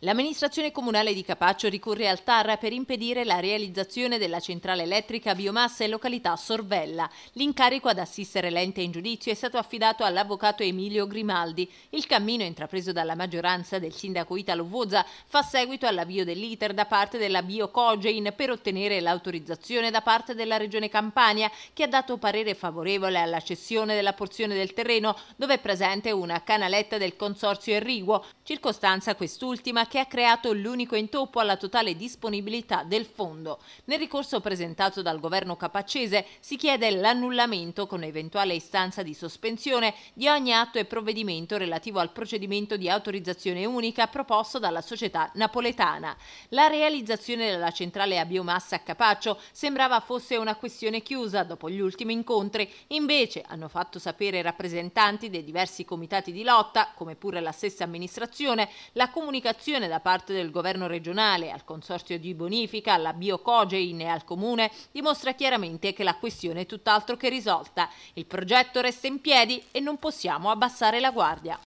L'amministrazione comunale di Capaccio ricorre al TAR per impedire la realizzazione della centrale elettrica a biomassa in località Sorvella. L'incarico ad assistere l'ente in giudizio è stato affidato all'avvocato Emilio Grimaldi. Il cammino intrapreso dalla maggioranza del sindaco Italo Vozza fa seguito all'avvio dell'iter da parte della Biocogein per ottenere l'autorizzazione da parte della Regione Campania che ha dato parere favorevole alla cessione della porzione del terreno dove è presente una canaletta del consorzio Enriguo, circostanza quest'ultima che ha creato l'unico intoppo alla totale disponibilità del fondo. Nel ricorso presentato dal governo capaccese si chiede l'annullamento con eventuale istanza di sospensione di ogni atto e provvedimento relativo al procedimento di autorizzazione unica proposto dalla società napoletana. La realizzazione della centrale a biomassa a Capaccio sembrava fosse una questione chiusa dopo gli ultimi incontri, invece hanno fatto sapere i rappresentanti dei diversi comitati di lotta, come pure la stessa amministrazione, la comunicazione concessione da parte del governo regionale al consorzio di bonifica, alla Biocogein e al comune dimostra chiaramente che la questione è tutt'altro che risolta. Il progetto resta in piedi e non possiamo abbassare la guardia.